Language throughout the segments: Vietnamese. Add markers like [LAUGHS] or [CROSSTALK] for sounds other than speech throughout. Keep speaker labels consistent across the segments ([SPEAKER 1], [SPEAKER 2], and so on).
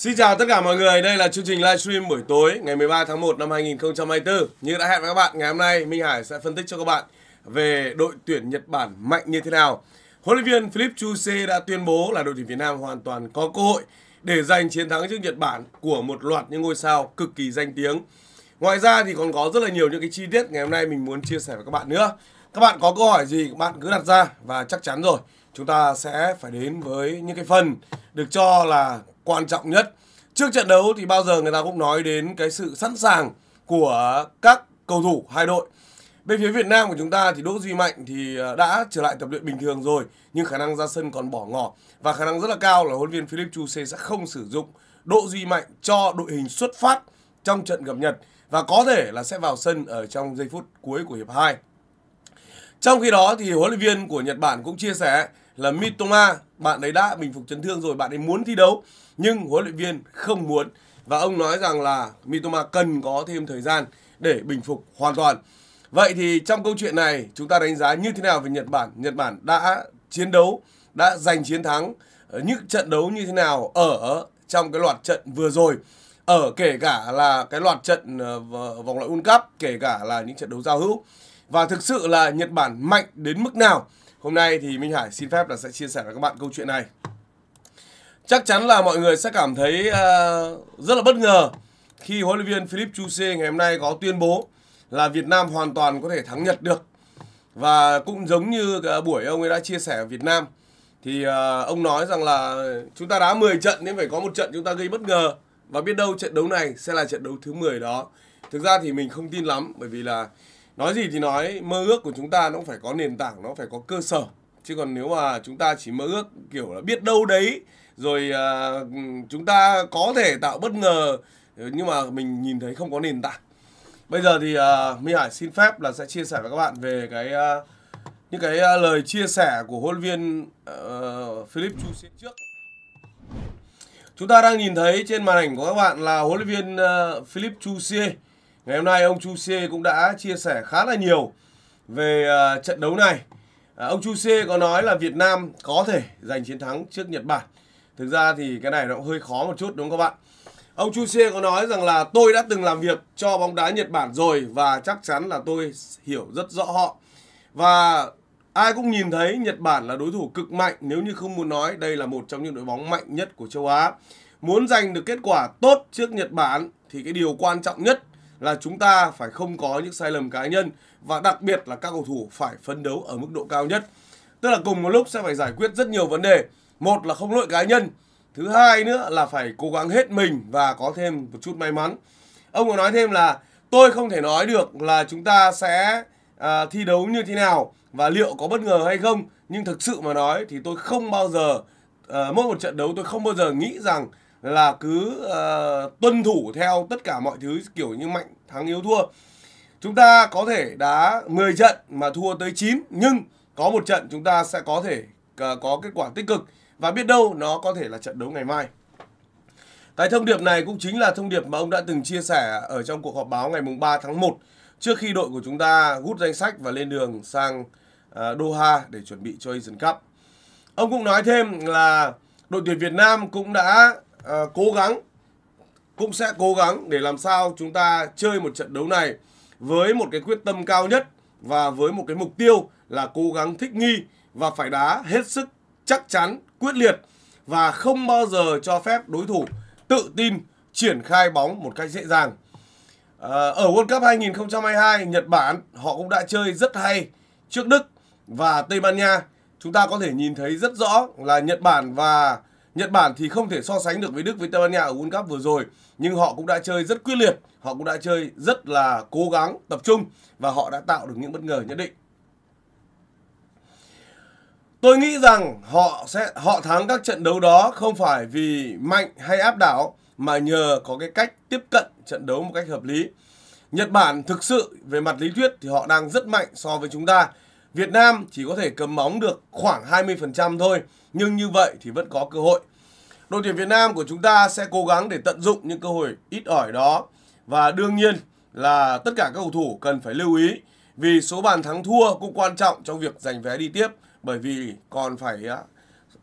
[SPEAKER 1] Xin chào tất cả mọi người, đây là chương trình livestream buổi tối ngày 13 tháng 1 năm 2024. Như đã hẹn với các bạn, ngày hôm nay Minh Hải sẽ phân tích cho các bạn về đội tuyển Nhật Bản mạnh như thế nào. Huấn luyện viên Philip Chuse đã tuyên bố là đội tuyển Việt Nam hoàn toàn có cơ hội để giành chiến thắng trước Nhật Bản của một loạt những ngôi sao cực kỳ danh tiếng. Ngoài ra thì còn có rất là nhiều những cái chi tiết ngày hôm nay mình muốn chia sẻ với các bạn nữa. Các bạn có câu hỏi gì các bạn cứ đặt ra và chắc chắn rồi chúng ta sẽ phải đến với những cái phần được cho là quan trọng nhất. Trước trận đấu thì bao giờ người ta cũng nói đến cái sự sẵn sàng của các cầu thủ hai đội. Bên phía Việt Nam của chúng ta thì Đỗ Duy Mạnh thì ờ, đã trở lại tập luyện bình thường rồi nhưng khả năng ra sân còn bỏ ngỏ và khả năng rất là cao là huấn viên Philip Chu Sê sẽ không sử dụng Đỗ Duy Mạnh cho đội hình xuất phát trong trận gặp Nhật và có thể là sẽ vào sân ở trong giây phút cuối của hiệp 2. Trong khi đó thì huấn luyện viên của Nhật Bản cũng chia sẻ là Mitoma bạn ấy đã bình phục chấn thương rồi bạn ấy muốn thi đấu nhưng huấn luyện viên không muốn và ông nói rằng là Mitoma cần có thêm thời gian để bình phục hoàn toàn. Vậy thì trong câu chuyện này chúng ta đánh giá như thế nào về Nhật Bản? Nhật Bản đã chiến đấu, đã giành chiến thắng ờ, những trận đấu như thế nào ở trong cái loạt trận vừa rồi ở ờ, kể cả là cái loạt trận ờ, vòng loại World Cup, kể cả là những trận đấu giao hữu. Và thực sự là Nhật Bản mạnh đến mức nào Hôm nay thì Minh Hải xin phép là sẽ chia sẻ với các bạn câu chuyện này. Chắc chắn là mọi người sẽ cảm thấy uh, rất là bất ngờ khi huấn luyện viên Philip Chu Chuse ngày hôm nay có tuyên bố là Việt Nam hoàn toàn có thể thắng Nhật được. Và cũng giống như buổi ông ấy đã chia sẻ ở Việt Nam thì uh, ông nói rằng là chúng ta đá 10 trận nên phải có một trận chúng ta gây bất ngờ và biết đâu trận đấu này sẽ là trận đấu thứ 10 đó. Thực ra thì mình không tin lắm bởi vì là nói gì thì nói mơ ước của chúng ta nó cũng phải có nền tảng nó phải có cơ sở chứ còn nếu mà chúng ta chỉ mơ ước kiểu là biết đâu đấy rồi uh, chúng ta có thể tạo bất ngờ nhưng mà mình nhìn thấy không có nền tảng bây giờ thì uh, minh hải xin phép là sẽ chia sẻ với các bạn về cái uh, những cái uh, lời chia sẻ của huấn viên uh, philip chu Sĩ trước chúng ta đang nhìn thấy trên màn ảnh của các bạn là huấn luyện viên uh, philip chu Sĩ Ngày hôm nay ông Chu C cũng đã chia sẻ khá là nhiều về à, trận đấu này. À, ông Chu C có nói là Việt Nam có thể giành chiến thắng trước Nhật Bản. Thực ra thì cái này nó cũng hơi khó một chút đúng không các bạn? Ông Chu C có nói rằng là tôi đã từng làm việc cho bóng đá Nhật Bản rồi và chắc chắn là tôi hiểu rất rõ họ. Và ai cũng nhìn thấy Nhật Bản là đối thủ cực mạnh nếu như không muốn nói đây là một trong những đội bóng mạnh nhất của châu Á. Muốn giành được kết quả tốt trước Nhật Bản thì cái điều quan trọng nhất là chúng ta phải không có những sai lầm cá nhân và đặc biệt là các cầu thủ phải phấn đấu ở mức độ cao nhất. Tức là cùng một lúc sẽ phải giải quyết rất nhiều vấn đề. Một là không lỗi cá nhân, thứ hai nữa là phải cố gắng hết mình và có thêm một chút may mắn. Ông có nói thêm là tôi không thể nói được là chúng ta sẽ à, thi đấu như thế nào và liệu có bất ngờ hay không nhưng thực sự mà nói thì tôi không bao giờ à, mỗi một trận đấu tôi không bao giờ nghĩ rằng là cứ uh, tuân thủ theo tất cả mọi thứ kiểu như mạnh thắng yếu thua. Chúng ta có thể đá 10 trận mà thua tới 9 nhưng có một trận chúng ta sẽ có thể uh, có kết quả tích cực và biết đâu nó có thể là trận đấu ngày mai. Cái thông điệp này cũng chính là thông điệp mà ông đã từng chia sẻ ở trong cuộc họp báo ngày mùng 3 tháng 1 trước khi đội của chúng ta hút danh sách và lên đường sang uh, Doha để chuẩn bị cho Asian Cup. Ông cũng nói thêm là đội tuyển Việt Nam cũng đã Ờ, cố gắng cũng sẽ cố gắng để làm sao chúng ta chơi một trận đấu này với một cái quyết tâm cao nhất và với một cái mục tiêu là cố gắng thích nghi và phải đá hết sức chắc chắn, quyết liệt và không bao giờ cho phép đối thủ tự tin triển khai bóng một cách dễ dàng. Ờ, ở World Cup 2022, Nhật Bản họ cũng đã chơi rất hay trước Đức và Tây Ban Nha. Chúng ta có thể nhìn thấy rất rõ là Nhật Bản và Nhật Bản thì không thể so sánh được với Đức với Tây Ban Nha ở World Cup vừa rồi nhưng họ cũng đã chơi rất quyết liệt, họ cũng đã chơi rất là cố gắng, tập trung và họ đã tạo được những bất ngờ nhất định. Tôi nghĩ rằng họ sẽ họ thắng các trận đấu đó không phải vì mạnh hay áp đảo mà nhờ có cái cách tiếp cận trận đấu một cách hợp lý. Nhật Bản thực sự về mặt lý thuyết thì họ đang rất mạnh so với chúng ta. Việt Nam chỉ có thể cầm bóng được khoảng 20% thôi nhưng như vậy thì vẫn có cơ hội. Đội tuyển Việt Nam của chúng ta sẽ cố gắng để tận dụng những cơ hội ít ỏi đó và đương nhiên là tất cả các cầu thủ cần phải lưu ý vì số bàn thắng thua cũng quan trọng trong việc giành vé đi tiếp bởi vì còn phải à,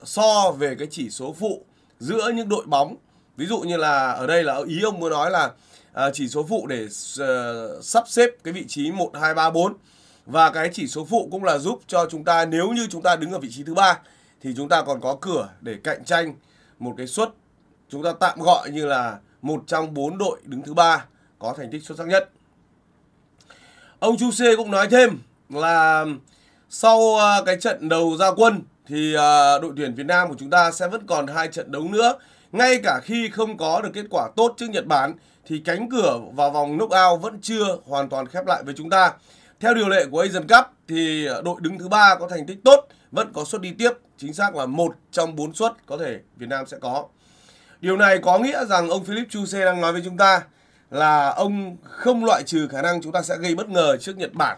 [SPEAKER 1] so về cái chỉ số phụ giữa những đội bóng ví dụ như là ở đây là ý ông muốn nói là à, chỉ số phụ để ờ, sắp xếp cái vị trí 1 2 3 4 và cái chỉ số phụ cũng là giúp cho chúng ta nếu như chúng ta đứng ở vị trí thứ ba thì chúng ta còn có cửa để cạnh tranh một cái suất chúng ta tạm gọi như là một trong bốn đội đứng thứ ba có thành tích xuất sắc nhất. Ông Chu C cũng nói thêm là sau à, cái trận đầu ra quân thì à, đội tuyển Việt Nam của chúng ta sẽ vẫn còn hai trận đấu nữa. Ngay cả khi không có được kết quả tốt trước Nhật Bản thì cánh cửa vào vòng knockout vẫn chưa hoàn toàn khép lại với chúng ta. Theo điều lệ của Asian Cup thì đội đứng thứ ba có thành tích tốt vẫn có suất đi tiếp, chính xác là một trong bốn suất có thể Việt Nam sẽ có. Điều này có nghĩa rằng ông Philip Chu Se đang nói với chúng ta là ông không loại trừ khả năng chúng ta sẽ gây bất ngờ trước Nhật Bản.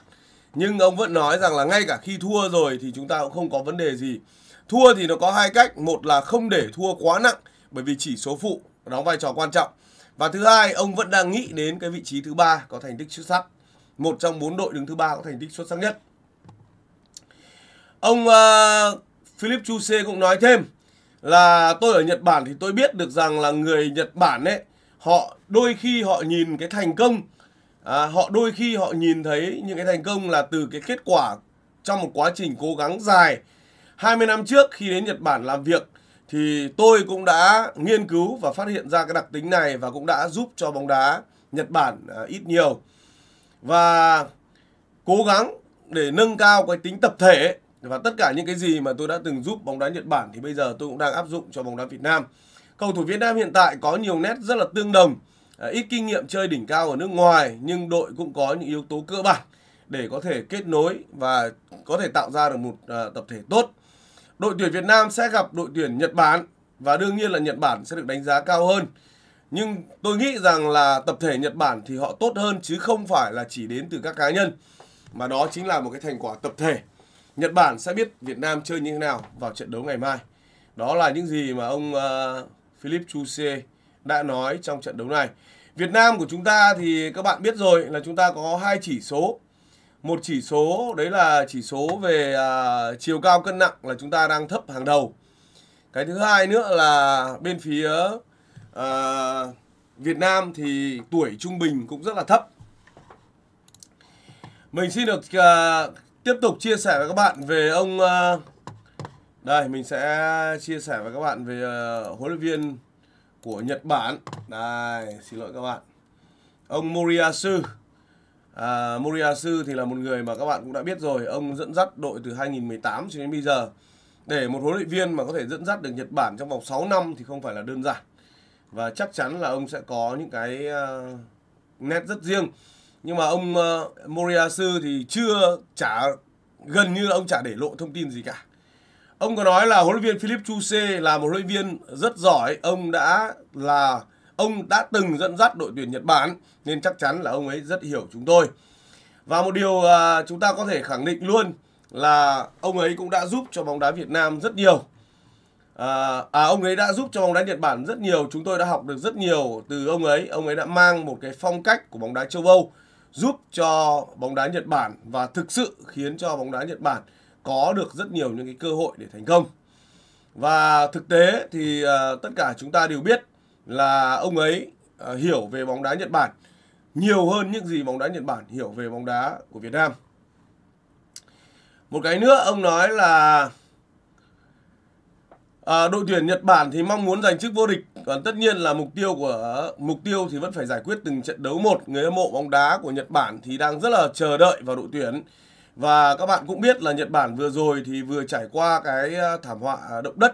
[SPEAKER 1] Nhưng ông vẫn nói rằng là ngay cả khi thua rồi thì chúng ta cũng không có vấn đề gì. Thua thì nó có hai cách, một là không để thua quá nặng bởi vì chỉ số phụ đóng vai trò quan trọng. Và thứ hai, ông vẫn đang nghĩ đến cái vị trí thứ ba có thành tích xuất sắc. Một trong bốn đội đứng thứ ba có thành tích xuất sắc nhất. Ông uh, Philip Chuse cũng nói thêm là tôi ở Nhật Bản thì tôi biết được rằng là người Nhật Bản ấy họ đôi khi họ nhìn cái thành công à, họ đôi khi họ nhìn thấy những cái thành công là từ cái kết quả trong một quá trình cố gắng dài 20 năm trước khi đến Nhật Bản làm việc thì tôi cũng đã nghiên cứu và phát hiện ra cái đặc tính này và cũng đã giúp cho bóng đá Nhật Bản à, ít nhiều và cố gắng để nâng cao cái tính tập thể và tất cả những cái gì mà tôi đã từng giúp bóng đá Nhật Bản thì bây giờ tôi cũng đang áp dụng cho bóng đá Việt Nam. Cầu thủ Việt Nam hiện tại có nhiều nét rất là tương đồng, à, ít kinh nghiệm chơi đỉnh cao ở nước ngoài nhưng đội cũng có những yếu tố cơ bản để có thể kết nối và có thể tạo ra được một à, tập thể tốt. Đội tuyển Việt Nam sẽ gặp đội tuyển Nhật Bản và đương nhiên là Nhật Bản sẽ được đánh giá cao hơn. Nhưng tôi nghĩ rằng là tập thể Nhật Bản thì họ tốt hơn chứ không phải là chỉ đến từ các cá nhân mà đó chính là một cái thành quả tập thể. Nhật Bản sẽ biết Việt Nam chơi như thế nào vào trận đấu ngày mai. Đó là những gì mà ông uh, ờ, Philip Chuse đã nói trong trận đấu này. Việt Nam của chúng ta thì các bạn biết rồi là chúng ta có hai chỉ số. Một chỉ số đấy là chỉ số về uh, chiều cao cân nặng là chúng ta đang thấp hàng đầu. Cái thứ hai nữa là bên phía uh, Việt Nam thì tuổi trung bình cũng rất là thấp. Mình xin được uh, tiếp tục chia sẻ với các bạn về ông ờ, đây mình sẽ chia sẻ với các bạn về ờ, huấn luyện viên của Nhật Bản đây xin lỗi các bạn ông Moriyasu uh, Moriyasu thì là một người mà các bạn cũng đã biết rồi ông dẫn dắt đội từ 2018 cho đến bây giờ để một huấn luyện viên mà có thể dẫn dắt được Nhật Bản trong vòng 6 năm thì không phải là đơn giản và chắc chắn là ông sẽ có những cái uh, nét rất riêng nhưng mà ông uh, ờ, Moriyasu thì chưa trả gần như là ông chả để lộ thông tin gì cả ông có nói là huấn luyện viên Philip Chuse là một huấn luyện viên rất giỏi ông đã là ông đã từng dẫn dắt đội tuyển Nhật Bản nên chắc chắn là ông ấy rất hiểu chúng tôi và một điều uh, chúng ta có thể khẳng định luôn là ông ấy cũng đã giúp cho bóng đá Việt Nam rất nhiều À, à ông ấy đã giúp cho bóng đá Nhật Bản rất nhiều, chúng tôi đã học được rất nhiều từ ông ấy. Ông ấy đã mang một cái phong cách của bóng đá châu Âu giúp cho bóng đá Nhật Bản và thực sự khiến cho bóng đá Nhật Bản có được rất nhiều những cái cơ hội để thành công. Và thực tế thì uh, tất cả chúng ta đều biết là ông ấy uh, hiểu về bóng đá Nhật Bản nhiều hơn những gì bóng đá Nhật Bản hiểu về bóng đá của Việt Nam. Một cái nữa ông nói là à, đội tuyển Nhật Bản thì mong muốn giành chức vô địch còn tất nhiên là mục tiêu của mục tiêu thì vẫn phải giải quyết từng trận đấu một. Người hâm mộ bóng đá của Nhật Bản thì đang rất là chờ đợi vào đội tuyển. Và các bạn cũng biết là Nhật Bản vừa rồi thì vừa trải qua cái ờ, thảm họa ờ, động đất.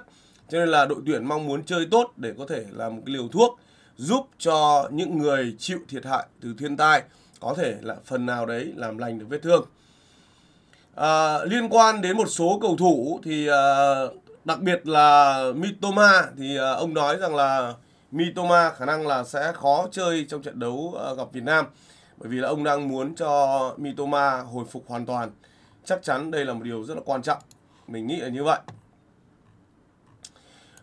[SPEAKER 1] Cho nên là đội tuyển mong muốn chơi tốt để có thể là một cái liều thuốc giúp cho những người chịu thiệt hại từ thiên tai có thể là phần nào đấy làm lành được vết thương. À, liên quan đến một số cầu thủ thì uh, Đặc biệt là Mitoma thì à, ông nói rằng là Mitoma khả năng là sẽ khó chơi trong trận đấu à, gặp Việt Nam bởi vì là ông đang muốn cho Mitoma hồi phục hoàn toàn. Chắc chắn đây là một điều rất là quan trọng. Mình nghĩ là như vậy.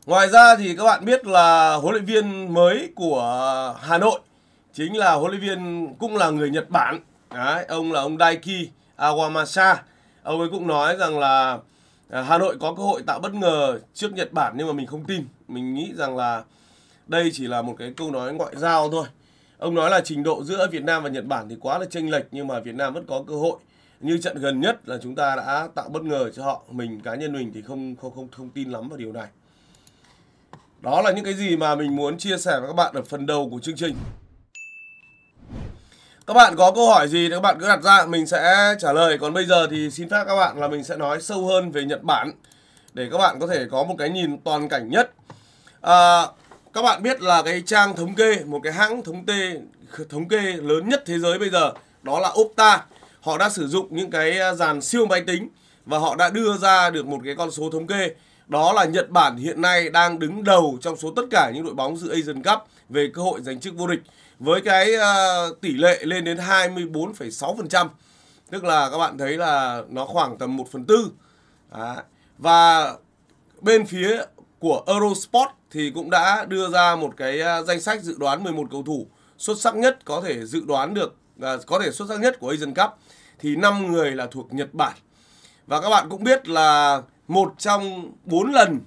[SPEAKER 1] Ngoài ra thì các bạn biết là huấn luyện viên mới của Hà Nội chính là huấn luyện viên cũng là người Nhật Bản. Đấy, ông là ông Daiki Awamasa. Ông ấy cũng nói rằng là Ờ, Hà Nội có cơ hội tạo bất ngờ trước Nhật Bản nhưng mà mình không tin. Mình nghĩ rằng là đây chỉ là một cái câu nói ngoại giao thôi. Ông nói là trình độ giữa Việt Nam và Nhật Bản thì quá là chênh lệch nhưng mà Việt Nam vẫn có cơ hội. Như trận gần nhất là chúng ta đã tạo bất ngờ cho họ. Mình cá nhân mình thì không không không thông tin lắm vào điều này. Đó là những cái gì mà mình muốn chia sẻ với các bạn ở phần đầu của chương trình các bạn có câu hỏi gì thì các bạn cứ đặt ra mình sẽ trả lời còn bây giờ thì xin phép các bạn là mình sẽ nói sâu hơn về Nhật Bản để các bạn có thể có một cái nhìn toàn cảnh nhất à, các bạn biết là cái trang thống kê một cái hãng thống kê thống kê lớn nhất thế giới bây giờ đó là Opta họ đã sử dụng những cái à, dàn siêu máy tính và họ đã đưa ra được một cái con số thống kê đó là Nhật Bản hiện nay đang đứng đầu trong số tất cả những đội bóng dự Asian Cup về cơ hội giành chức vô địch với cái uh, tỷ lệ lên đến 24,6%. Tức là các bạn thấy là nó khoảng tầm 1 phần tư. À, và bên phía của Eurosport thì cũng đã đưa ra một cái ờ, danh sách dự đoán 11 cầu thủ xuất sắc nhất có thể dự đoán được à, có thể xuất sắc nhất của Asian Cup thì 5 người là thuộc Nhật Bản. Và các bạn cũng biết là một trong 4 lần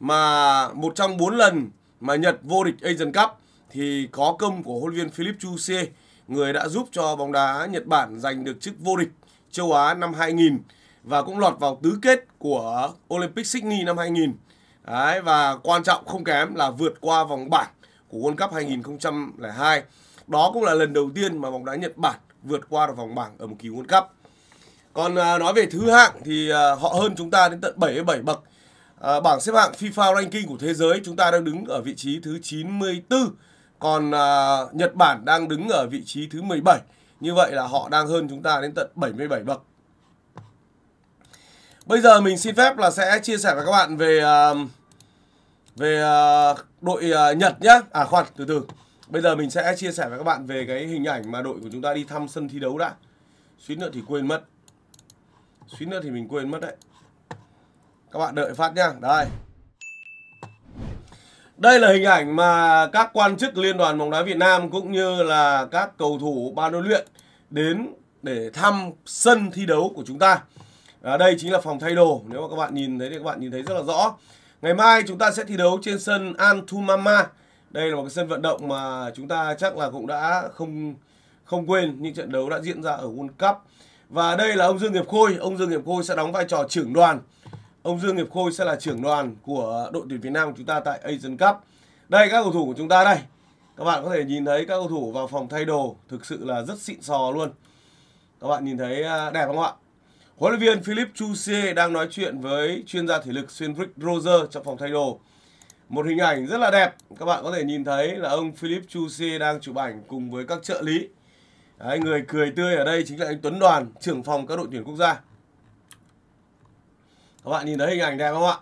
[SPEAKER 1] mà một trong 4 lần mà Nhật vô địch Asian Cup thì có công của huấn viên Philip Chu Xie, người đã giúp cho bóng đá Nhật Bản giành được chức vô địch châu Á năm 2000 và cũng lọt vào tứ kết của Olympic Sydney năm 2000. Đấy, và quan trọng không kém là vượt qua vòng bảng của World Cup 2002. Đó cũng là lần đầu tiên mà bóng đá Nhật Bản vượt qua được vòng bảng ở một kỳ World Cup. Còn à, nói về thứ hạng thì à, họ hơn chúng ta đến tận 77 bậc. À, bảng xếp hạng FIFA ranking của thế giới chúng ta đang đứng ở vị trí thứ 94 còn à, Nhật Bản đang đứng ở vị trí thứ 17. Như vậy là họ đang hơn chúng ta đến tận 77 bậc. Bây giờ mình xin phép là sẽ chia sẻ với các bạn về à, về à, đội à, Nhật nhá. À khoan, từ từ. Bây giờ mình sẽ chia sẻ với các bạn về cái hình ảnh mà đội của chúng ta đi thăm sân thi đấu đã. Suýt nữa thì quên mất. Suýt nữa thì mình quên mất đấy. Các bạn đợi phát nhá. Đây. Đây là hình ảnh mà các quan chức Liên đoàn bóng đá Việt Nam cũng như là các cầu thủ ban huấn luyện đến để thăm sân thi đấu của chúng ta. À, đây chính là phòng thay đồ. Nếu mà các bạn nhìn thấy thì các bạn nhìn thấy rất là rõ. Ngày mai chúng ta sẽ thi đấu trên sân Antumama. Đây là một cái sân vận động mà chúng ta chắc là cũng đã không không quên những trận đấu đã diễn ra ở World Cup. Và đây là ông Dương Nghiệp Khôi. Ông Dương Nghiệp Khôi sẽ đóng vai trò trưởng đoàn ông Dương Nghiệp Khôi sẽ là trưởng đoàn của đội tuyển Việt Nam chúng ta tại Asian Cup. Đây các cầu thủ của chúng ta đây. Các bạn có thể nhìn thấy các cầu thủ vào phòng thay đồ thực sự là rất xịn sò luôn. Các bạn nhìn thấy à, đẹp không ạ? Huấn luyện viên Philip Chusie đang nói chuyện với chuyên gia thể lực xuyên Rick Roger trong phòng thay đồ. Một hình ảnh rất là đẹp. Các bạn có thể nhìn thấy là ông Philip Chusie đang chụp ảnh cùng với các trợ lý. Đấy, người cười tươi ở đây chính là anh Tuấn Đoàn, trưởng phòng các đội tuyển quốc gia các bạn nhìn thấy hình ảnh đẹp không ạ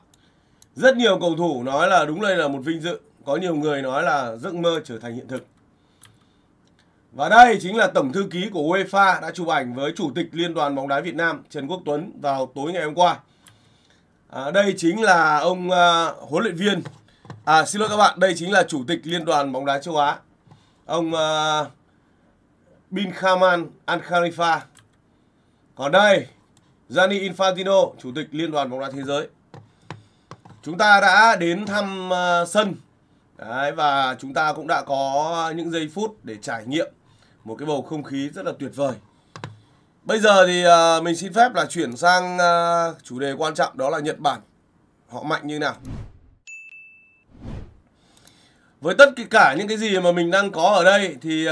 [SPEAKER 1] rất nhiều cầu thủ nói là đúng đây là một vinh dự có nhiều người nói là giấc mơ trở thành hiện thực và đây chính là tổng thư ký của UEFA đã chụp ảnh với chủ tịch liên đoàn bóng đá Việt Nam Trần Quốc Tuấn vào tối ngày hôm qua à, đây chính là ông à, huấn luyện viên à xin lỗi các bạn đây chính là chủ tịch liên đoàn bóng đá châu Á ông à, Bin Khaman Al Khalifa còn đây Gianni Infantino, Chủ tịch Liên đoàn bóng đá thế giới. Chúng ta đã đến thăm ờ, sân Đấy, và chúng ta cũng đã có những giây phút để trải nghiệm một cái bầu không khí rất là tuyệt vời. Bây giờ thì ờ, mình xin phép là chuyển sang ờ, chủ đề quan trọng đó là Nhật Bản. Họ mạnh như nào? Với tất cả những cái gì mà mình đang có ở đây thì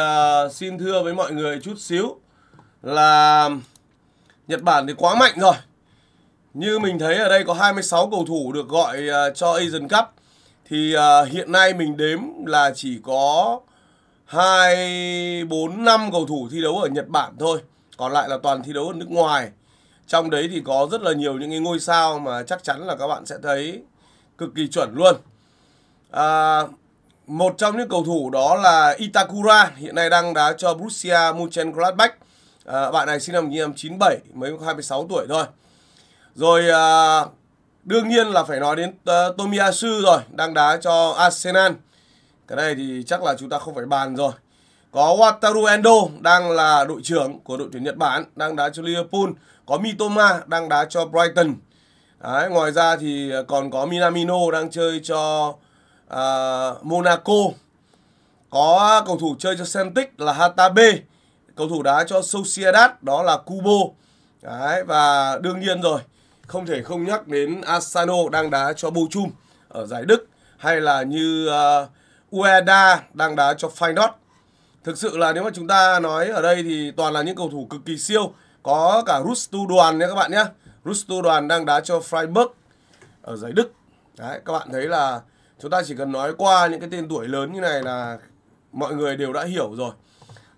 [SPEAKER 1] xin thưa với mọi người chút xíu là Nhật Bản thì quá mạnh rồi. Như mình thấy ở đây có 26 cầu thủ được gọi à, cho Asian Cup thì à, hiện nay mình đếm là chỉ có 2 4 5 cầu thủ thi đấu ở Nhật Bản thôi. Còn lại là toàn thi đấu ở nước ngoài. Trong đấy thì có rất là nhiều những ngôi sao mà chắc chắn là các bạn sẽ thấy cực kỳ chuẩn luôn. À, một trong những cầu thủ đó là Itakura hiện nay đang đá cho Borussia Mönchengladbach À, bạn này sinh năm 1997 mới 26 tuổi thôi. Rồi à, đương nhiên là phải nói đến uh, Tomiyasu rồi, đang đá cho Arsenal. Cái này thì chắc là chúng ta không phải bàn rồi. Có Wataru Endo đang là đội trưởng của đội tuyển Nhật Bản, đang đá cho Liverpool. Có Mitoma đang đá cho Brighton. Đấy, ngoài ra thì còn có Minamino đang chơi cho uh, Monaco. Có cầu thủ chơi cho Celtic là Hatabe cầu thủ đá cho Sociedad đó là Kubo Đấy, và đương nhiên rồi không thể không nhắc đến Asano đang đá cho Bochum ở giải Đức hay là như uh, Ueda đang đá cho Feyenoord thực sự là nếu mà chúng ta nói ở đây thì toàn là những cầu thủ cực kỳ siêu có cả Rustu Đoàn nha các bạn nhé Rustu Đoàn đang đá cho Freiburg ở giải Đức đấy các bạn thấy là chúng ta chỉ cần nói qua những cái tên tuổi lớn như này là mọi người đều đã hiểu rồi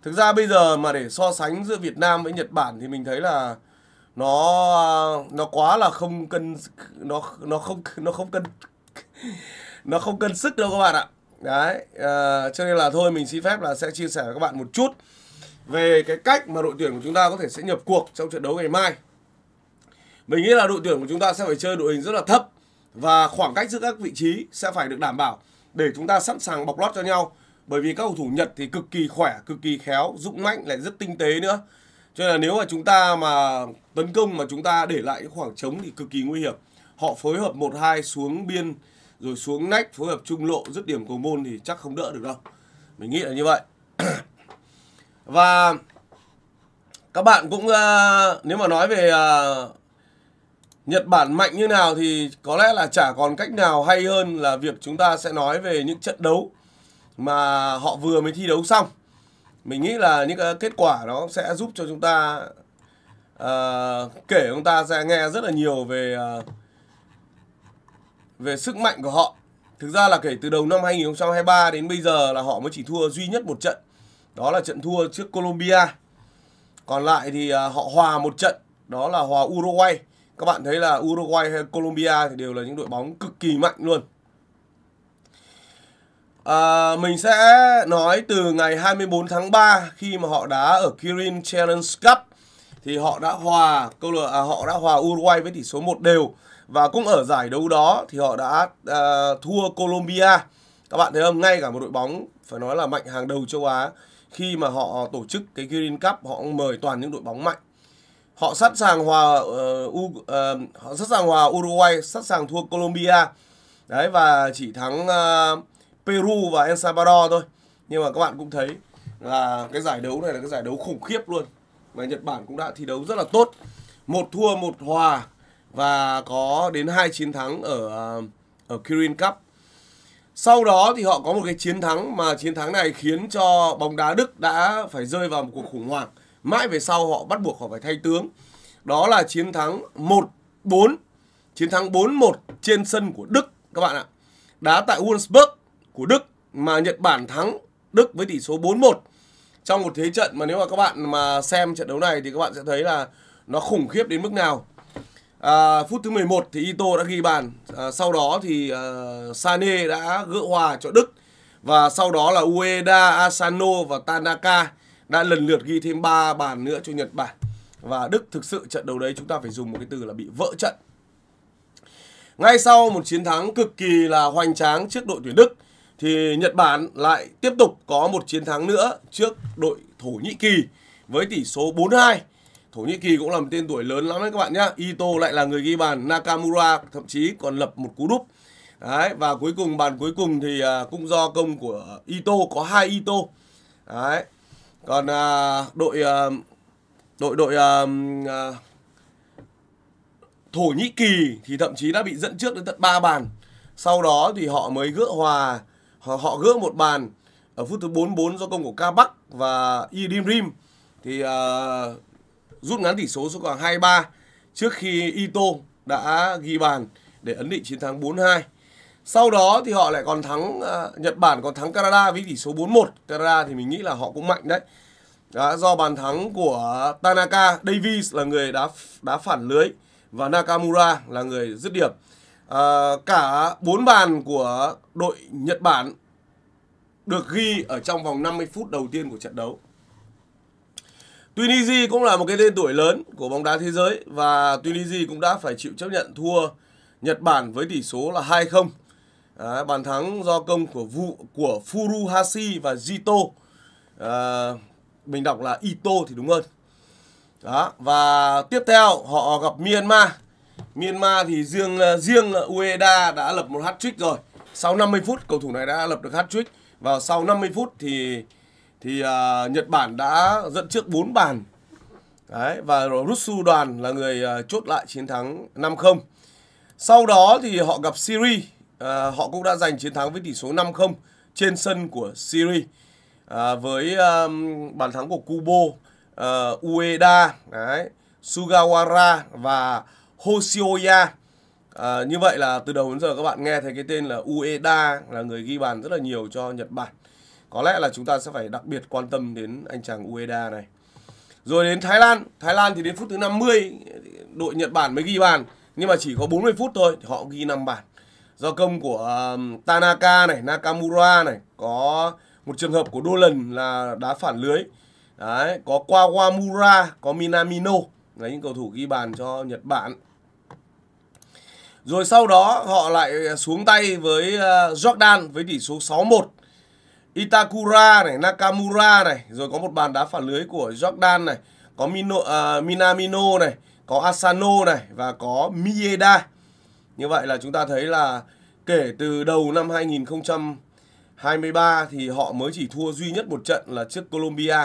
[SPEAKER 1] Thực ra bây giờ mà để so sánh giữa Việt Nam với Nhật Bản thì mình thấy là nó nó quá là không cân nó nó không nó không cân nó không cân sức đâu các bạn ạ. Đấy, à, cho nên là thôi mình xin phép là sẽ chia sẻ với các bạn một chút về cái cách mà đội tuyển của chúng ta có thể sẽ nhập cuộc trong trận đấu ngày mai. Mình nghĩ là đội tuyển của chúng ta sẽ phải chơi đội hình rất là thấp và khoảng cách giữa các vị trí sẽ phải được đảm bảo để chúng ta sẵn sàng bọc lót cho nhau bởi vì các cầu thủ Nhật thì cực kỳ khỏe, cực kỳ khéo, dũng mãnh lại rất tinh tế nữa. Cho nên là nếu mà chúng ta mà tấn công mà chúng ta để lại những khoảng trống thì cực kỳ nguy hiểm. Họ phối hợp 1-2 xuống biên rồi xuống nách phối hợp trung lộ dứt điểm cầu môn thì chắc không đỡ được đâu. Mình nghĩ là như vậy. [CLEARS THROAT] Và các bạn cũng ờ, nếu mà nói về ờ, Nhật Bản mạnh như nào thì có lẽ là chả còn cách nào hay hơn là việc chúng ta sẽ nói về những trận đấu mà họ vừa mới thi đấu xong mình nghĩ là những cái kết quả nó sẽ giúp cho chúng ta uh, kể chúng ta sẽ nghe rất là nhiều về uh, về sức mạnh của họ thực ra là kể từ đầu năm 2023 đến bây giờ là họ mới chỉ thua duy nhất một trận đó là trận thua trước Colombia còn lại thì uh, họ hòa một trận đó là hòa Uruguay các bạn thấy là Uruguay hay Colombia thì đều là những đội bóng cực kỳ mạnh luôn À, mình sẽ nói từ ngày 24 tháng 3 khi mà họ đá ở Kirin Challenge Cup thì họ đã hòa câu lạc à, họ đã hòa Uruguay với tỷ số 1 đều và cũng ở giải đấu đó thì họ đã à, thua Colombia. Các bạn thấy không? Ngay cả một đội bóng phải nói là mạnh hàng đầu châu Á khi mà họ tổ chức cái Kirin Cup họ mời toàn những đội bóng mạnh. Họ sẵn sàng hòa uh, U, uh, họ sẵn sàng hòa Uruguay, sẵn sàng thua Colombia. Đấy và chỉ thắng uh, Peru và El Salvador thôi nhưng mà các bạn cũng thấy là cái giải đấu này là cái giải đấu khủng khiếp luôn mà Nhật Bản cũng đã thi đấu rất là tốt một thua một hòa và có đến hai chiến thắng ở à, ở Kirin Cup sau đó thì họ có một cái chiến thắng mà chiến thắng này khiến cho bóng đá Đức đã phải rơi vào một cuộc khủng hoảng mãi về sau họ bắt buộc họ phải thay tướng đó là chiến thắng 1-4 chiến thắng 4-1 trên sân của Đức các bạn ạ đá tại Wolfsburg của Đức mà Nhật Bản thắng Đức với tỷ số 4-1 trong một thế trận mà nếu mà các bạn mà xem trận đấu này thì các bạn sẽ thấy là nó khủng khiếp đến mức nào. À, phút thứ 11 thì Ito đã ghi bàn, à, sau đó thì à, Sane đã gỡ hòa cho Đức và sau đó là Ueda, Asano và Tanaka đã lần lượt ghi thêm 3 bàn nữa cho Nhật Bản. Và Đức thực sự trận đấu đấy chúng ta phải dùng một cái từ là bị vỡ trận. Ngay sau một chiến thắng cực kỳ là hoành tráng trước đội tuyển Đức thì Nhật Bản lại tiếp tục có một chiến thắng nữa trước đội Thổ Nhĩ Kỳ với tỷ số 4-2. Thổ Nhĩ Kỳ cũng là một tên tuổi lớn lắm đấy các bạn nhá. Ito lại là người ghi bàn, Nakamura thậm chí còn lập một cú đúp. Đấy, và cuối cùng bàn cuối cùng thì à, cũng do công của Ito có hai Ito. Đấy. Còn à, đội à, đội đội à, à, Thổ Nhĩ Kỳ thì thậm chí đã bị dẫn trước đến tận 3 bàn. Sau đó thì họ mới gỡ hòa họ, gỡ một bàn ở phút thứ 44 do công của Ca Bắc và Idim Rim thì uh, rút ngắn tỷ số xuống còn 23 trước khi Ito đã ghi bàn để ấn định chiến thắng 4-2. Sau đó thì họ lại còn thắng uh, Nhật Bản còn thắng Canada với tỷ số 4-1. Canada thì mình nghĩ là họ cũng mạnh đấy. Đã do bàn thắng của Tanaka, Davis là người đá đá phản lưới và Nakamura là người dứt điểm à, cả bốn bàn của đội Nhật Bản được ghi ở trong vòng 50 phút đầu tiên của trận đấu. Tunisia cũng là một cái tên tuổi lớn của bóng đá thế giới và Tunisia cũng đã phải chịu chấp nhận thua Nhật Bản với tỷ số là 2-0. À, ờ, bàn thắng do công của vụ của Furuhashi và Zito, À, ờ, mình đọc là Ito thì đúng hơn. Đó, và tiếp theo họ gặp Myanmar Myanmar thì riêng ờ, riêng ờ, Ueda đã lập một hat-trick rồi. Sau 50 phút cầu thủ này đã lập được hat-trick và sau 50 phút thì thì uh, Nhật Bản đã dẫn trước 4 bàn. Đấy và Rusu đoàn là người uh, chốt lại chiến thắng 5-0. Sau đó thì họ gặp Syria, uh, họ cũng đã giành chiến thắng với tỷ số 5-0 trên sân của Syria. Uh, với um, bàn thắng của Kubo, uh, Ueda, đấy, Sugawara và Hoshioya. À, như vậy là từ đầu đến giờ các bạn nghe thấy cái tên là Ueda là người ghi bàn rất là nhiều cho Nhật Bản. Có lẽ là chúng ta sẽ phải đặc biệt quan tâm đến anh chàng Ueda này. Rồi đến Thái Lan, Thái Lan thì đến phút thứ 50 đội Nhật Bản mới ghi bàn nhưng mà chỉ có 40 phút thôi thì họ ghi 5 bàn. Do công của um, Tanaka này, Nakamura này, có một trường hợp của Dolan là đá phản lưới. Đấy, có Kawamura, có Minamino là những cầu thủ ghi bàn cho Nhật Bản. Rồi sau đó họ lại à, xuống tay với à, Jordan với tỷ số 6-1. Itakura này, Nakamura này, rồi có một bàn đá phản lưới của Jordan này, có Mino, uh, Minamino này, có Asano này và có Mieda. Như vậy là chúng ta thấy là kể từ đầu năm 2023 thì họ mới chỉ thua duy nhất một trận là trước Colombia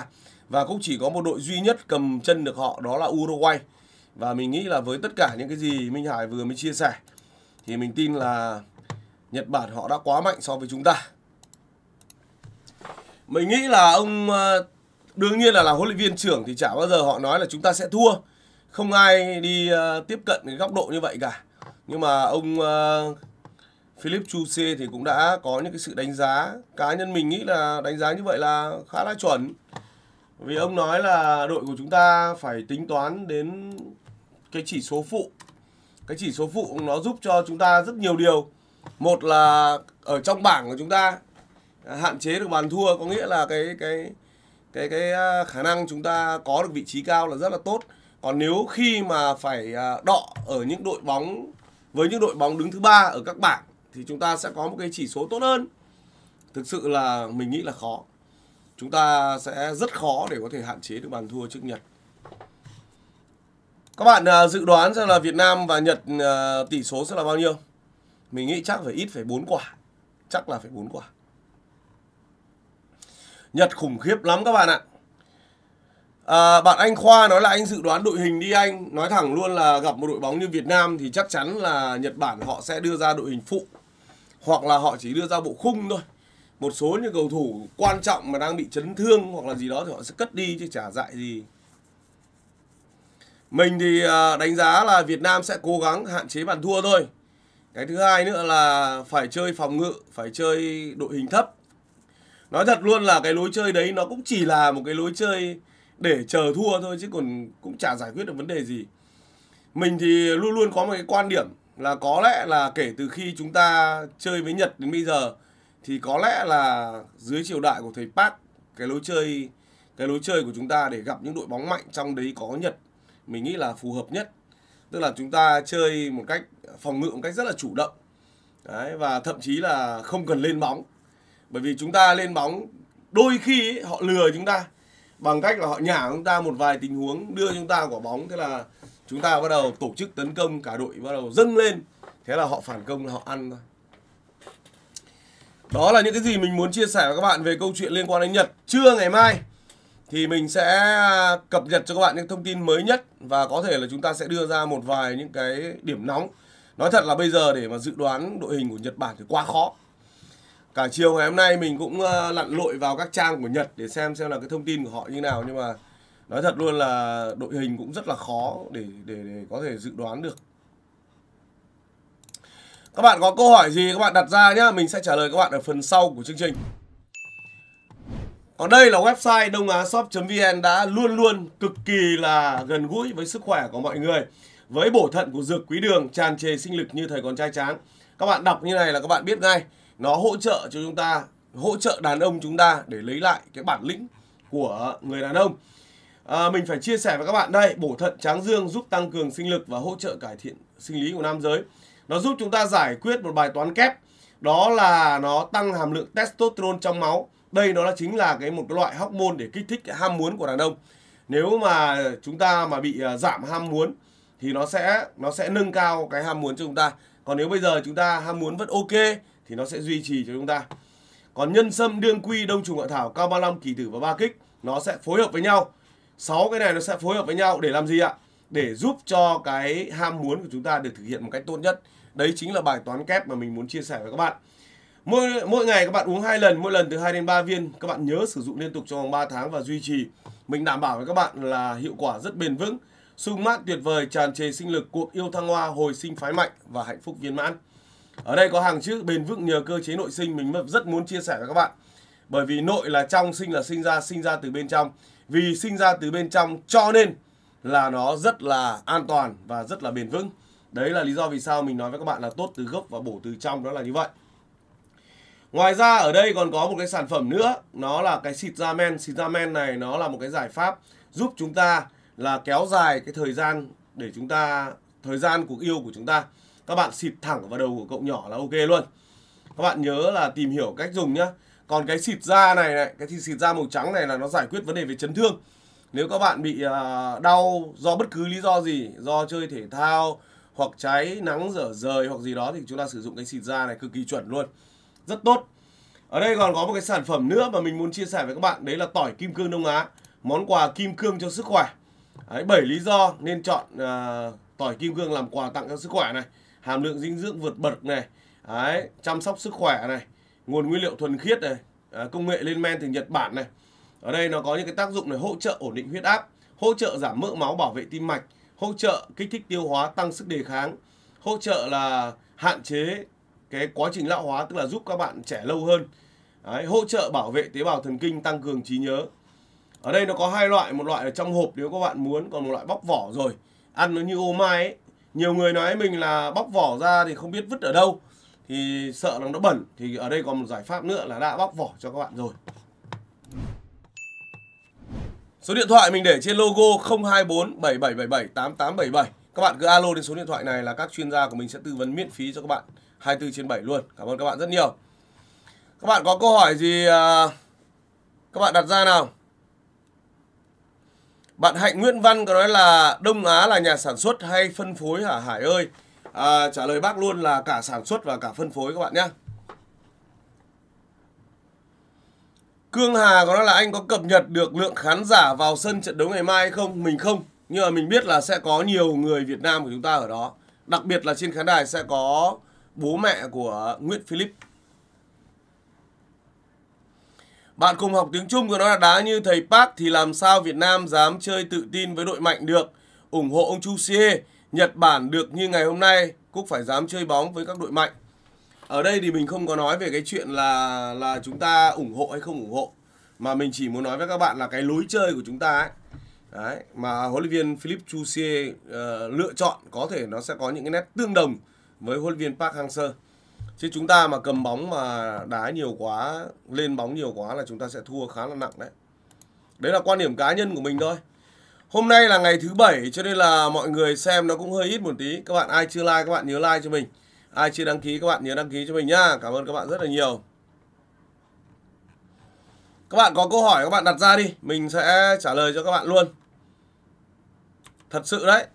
[SPEAKER 1] và cũng chỉ có một đội duy nhất cầm chân được họ đó là Uruguay. Và mình nghĩ là với tất cả những cái gì Minh Hải vừa mới chia sẻ thì mình tin là Nhật Bản họ đã quá mạnh so với chúng ta. Mình nghĩ là ông ờ, đương nhiên là là huấn luyện viên trưởng thì chả bao giờ họ nói là chúng ta sẽ thua. Không ai đi ờ, tiếp cận cái góc độ như vậy cả. Nhưng mà ông ờ, Philip Chu C thì cũng đã có những cái sự đánh giá cá nhân mình nghĩ là đánh giá như vậy là khá là chuẩn vì ông nói là đội của chúng ta phải tính toán đến cái chỉ số phụ cái chỉ số phụ nó giúp cho chúng ta rất nhiều điều một là ở trong bảng của chúng ta à, hạn chế được bàn thua có nghĩa là cái cái cái cái à, khả năng chúng ta có được vị trí cao là rất là tốt còn nếu khi mà phải à, đọ ở những đội bóng với những đội bóng đứng thứ ba ở các bảng thì chúng ta sẽ có một cái chỉ số tốt hơn thực sự là mình nghĩ là khó chúng ta sẽ rất khó để có thể hạn chế được bàn thua trước nhật các bạn à, dự đoán xem là Việt Nam và Nhật à, tỷ số sẽ là bao nhiêu? Mình nghĩ chắc phải ít phải 4 quả. Chắc là phải 4 quả. Nhật khủng khiếp lắm các bạn ạ. À, bạn anh Khoa nói là anh dự đoán đội hình đi anh Nói thẳng luôn là gặp một đội bóng như Việt Nam Thì chắc chắn là Nhật Bản họ sẽ đưa ra đội hình phụ Hoặc là họ chỉ đưa ra bộ khung thôi Một số những cầu thủ quan trọng mà đang bị chấn thương Hoặc là gì đó thì họ sẽ cất đi chứ chả dại gì mình thì à, đánh giá là Việt Nam sẽ cố gắng hạn chế bàn thua thôi cái thứ hai nữa là phải chơi phòng ngự phải chơi đội hình thấp nói thật luôn là cái lối chơi đấy nó cũng chỉ là một cái lối chơi để chờ thua thôi chứ còn cũng chả giải quyết được vấn đề gì mình thì luôn luôn có một cái quan điểm là có lẽ là kể từ khi chúng ta chơi với Nhật đến bây giờ thì có lẽ là dưới triều đại của thầy Park cái lối chơi cái lối chơi của chúng ta để gặp những đội bóng mạnh trong đấy có Nhật mình nghĩ là phù hợp nhất tức là chúng ta chơi một cách phòng ngự một cách rất là chủ động Đấy, và thậm chí là không cần lên bóng bởi vì chúng ta lên bóng đôi khi ấy, họ lừa chúng ta bằng cách là họ nhả chúng ta một vài tình huống đưa chúng ta quả bóng thế là chúng ta bắt đầu tổ chức tấn công cả đội bắt đầu dâng lên thế là họ phản công là họ ăn thôi đó là những cái gì mình muốn chia sẻ với các bạn về câu chuyện liên quan đến Nhật. Trưa ngày mai thì mình sẽ cập nhật cho các bạn những thông tin mới nhất và có thể là chúng ta sẽ đưa ra một vài những cái điểm nóng. Nói thật là bây giờ để mà dự đoán đội hình của Nhật Bản thì quá khó. Cả chiều ngày hôm nay mình cũng ờ, lặn lội vào các trang của Nhật để xem xem là cái thông tin của họ như nào nhưng mà nói thật luôn là đội hình cũng rất là khó để để, để có thể dự đoán được. Các bạn có câu hỏi gì các bạn đặt ra nhé Mình sẽ trả lời các bạn ở phần sau của chương trình còn đây là website đông á shop.vn đã luôn luôn cực kỳ là gần gũi với sức khỏe của mọi người. Với bổ thận của dược quý đường tràn trề sinh lực như thời còn trai tráng. Các bạn đọc như này là các bạn biết ngay, nó hỗ trợ cho chúng ta, hỗ trợ đàn ông chúng ta để lấy lại cái bản lĩnh của người đàn ông. À, mình phải chia sẻ với các bạn đây, bổ thận tráng dương giúp tăng cường sinh lực và hỗ trợ cải thiện sinh lý của nam giới. Nó giúp chúng ta giải quyết một bài toán kép, đó là nó tăng hàm lượng testosterone trong máu đây nó chính là cái một cái loại hormone để kích thích cái ham muốn của đàn ông nếu mà chúng ta mà bị à, giảm ham muốn thì nó sẽ nó sẽ nâng cao cái ham muốn cho chúng ta còn nếu bây giờ chúng ta ham muốn vẫn ok thì nó sẽ duy trì cho chúng ta còn nhân sâm đương quy đông trùng hạ thảo cao ba long kỳ tử và ba kích nó sẽ phối hợp với nhau sáu cái này nó sẽ phối hợp với nhau để làm gì ạ để giúp cho cái ham muốn của chúng ta được thực hiện một cách tốt nhất đấy chính là bài toán kép mà mình muốn chia sẻ với các bạn Mỗi mỗi ngày các bạn uống hai lần, mỗi lần từ 2 đến 3 viên. Các bạn nhớ sử dụng liên tục trong vòng 3 tháng và duy trì. Mình đảm bảo với các bạn là hiệu quả rất bền vững. Sung mát tuyệt vời, tràn trề sinh lực, cuộc yêu thăng hoa, hồi sinh phái mạnh và hạnh phúc viên mãn. Ở đây có hàng chữ bền vững nhờ cơ chế nội sinh mình rất muốn chia sẻ với các bạn. Bởi vì nội là trong, sinh là sinh ra, sinh ra từ bên trong. Vì sinh ra từ bên trong cho nên là nó rất là an toàn và rất là bền vững. Đấy là lý do vì sao mình nói với các bạn là tốt từ gốc và bổ từ trong đó là như vậy. Ngoài ra ở đây còn có một cái sản phẩm nữa, nó là cái xịt da men. Xịt da men này nó là một cái giải pháp giúp chúng ta là kéo dài cái thời gian để chúng ta thời gian cuộc yêu của chúng ta. Các bạn xịt thẳng vào đầu của cậu nhỏ là ok luôn. Các bạn nhớ là tìm hiểu cách dùng nhá. Còn cái xịt da này này, cái xịt da màu trắng này là nó giải quyết vấn đề về chấn thương. Nếu các bạn bị à, đau do bất cứ lý do gì, do chơi thể thao hoặc cháy nắng dở rời hoặc gì đó thì chúng ta sử dụng cái xịt da này cực kỳ chuẩn luôn rất tốt. Ở đây còn có một cái sản phẩm nữa mà mình muốn chia sẻ với các bạn đấy là tỏi kim cương Đông Á, món quà kim cương cho sức khỏe. Đấy, 7 lý do nên chọn uh, tỏi kim cương làm quà tặng cho sức khỏe này, hàm lượng dinh dưỡng vượt bậc này, đấy, chăm sóc sức khỏe này, nguồn nguyên liệu thuần khiết này, uh, công nghệ lên men từ Nhật Bản này. Ở đây nó có những cái tác dụng này hỗ trợ ổn định huyết áp, hỗ trợ giảm mỡ máu bảo vệ tim mạch, hỗ trợ kích thích tiêu hóa tăng sức đề kháng, hỗ trợ là hạn chế cái quá trình lão hóa tức là giúp các bạn trẻ lâu hơn Đấy, hỗ trợ bảo vệ tế bào thần kinh tăng cường trí nhớ ở đây nó có hai loại một loại ở trong hộp nếu các bạn muốn còn một loại bóc vỏ rồi ăn nó như ô mai ấy nhiều người nói mình là bóc vỏ ra thì không biết vứt ở đâu thì sợ là nó bẩn thì ở đây còn một giải pháp nữa là đã bóc vỏ cho các bạn rồi Số điện thoại mình để trên logo 024 7777 8877. Các bạn cứ alo đến số điện thoại này là các chuyên gia của mình sẽ tư vấn miễn phí cho các bạn. 24 trên 7 luôn. Cảm ơn các bạn rất nhiều. Các bạn có câu hỏi gì à, các bạn đặt ra nào? Bạn Hạnh Nguyễn Văn có nói là Đông Á là nhà sản xuất hay phân phối hả Hải ơi? À, trả lời bác luôn là cả sản xuất và cả phân phối các bạn nhé. Cương Hà có nói là anh có cập nhật được lượng khán giả vào sân trận đấu ngày mai hay không? Mình không. Nhưng mà mình biết là sẽ có nhiều người Việt Nam của chúng ta ở đó. Đặc biệt là trên khán đài sẽ có bố mẹ của Nguyễn Philip. Bạn cùng học tiếng Trung của nó là đá như thầy Park thì làm sao Việt Nam dám chơi tự tin với đội mạnh được. ủng hộ ông Chu Sie, Nhật Bản được như ngày hôm nay cũng phải dám chơi bóng với các đội mạnh. Ở đây thì mình không có nói về cái chuyện là là chúng ta ủng hộ hay không ủng hộ mà mình chỉ muốn nói với các bạn là cái lối chơi của chúng ta ấy. Đấy, mà huấn luyện viên Philip Chu Sie uh, ờ, lựa chọn có thể nó sẽ có những cái nét tương đồng với huấn viên Park Hang-seo. Chứ chúng ta mà cầm bóng mà đá nhiều quá, lên bóng nhiều quá là chúng ta sẽ thua khá là nặng đấy. Đấy là quan điểm cá nhân của mình thôi. Hôm nay là ngày thứ bảy cho nên là mọi người xem nó cũng hơi ít một tí. Các bạn ai chưa like các bạn nhớ like cho mình. Ai chưa đăng ký các bạn nhớ đăng ký cho mình nhá. Cảm ơn các bạn rất là nhiều. Các bạn có câu hỏi các bạn đặt ra đi, mình sẽ trả lời cho các bạn luôn. Thật sự đấy.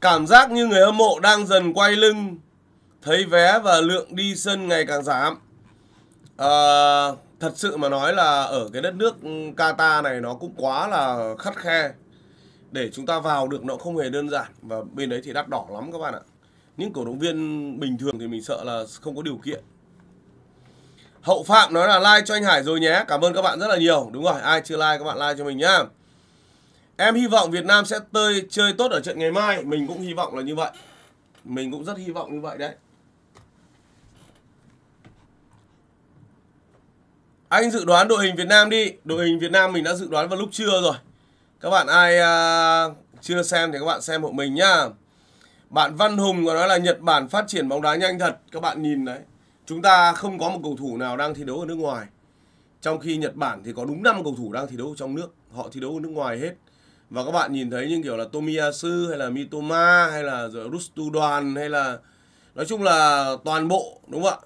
[SPEAKER 1] Cảm giác như người hâm mộ đang dần quay lưng, thấy vé và lượng đi sân ngày càng giảm. À, thật sự mà nói là ở cái đất nước Qatar này nó cũng quá là khắt khe. Để chúng ta vào được nó không hề đơn giản và bên đấy thì đắt đỏ lắm các bạn ạ. Những cổ động viên bình thường thì mình sợ là không có điều kiện. Hậu Phạm nói là like cho anh Hải rồi nhé. Cảm ơn các bạn rất là nhiều. Đúng rồi, ai chưa like các bạn like cho mình nhá. Em hy vọng Việt Nam sẽ tơi, chơi tốt ở trận ngày mai. Mình cũng hy vọng là như vậy. Mình cũng rất hy vọng như vậy đấy. Anh dự đoán đội hình Việt Nam đi. Đội hình Việt Nam mình đã dự đoán vào lúc trưa rồi. Các bạn ai uh, chưa xem thì các bạn xem hộ mình nhá. Bạn Văn Hùng có nói là Nhật Bản phát triển bóng đá nhanh thật. Các bạn nhìn đấy. Chúng ta không có một cầu thủ nào đang thi đấu ở nước ngoài. Trong khi Nhật Bản thì có đúng 5 cầu thủ đang thi đấu trong nước. Họ thi đấu ở nước ngoài hết và các bạn nhìn thấy những kiểu là Tomiyasu hay là Mitoma hay là rồi Rustu Đoàn hay là nói chung là toàn bộ đúng không ạ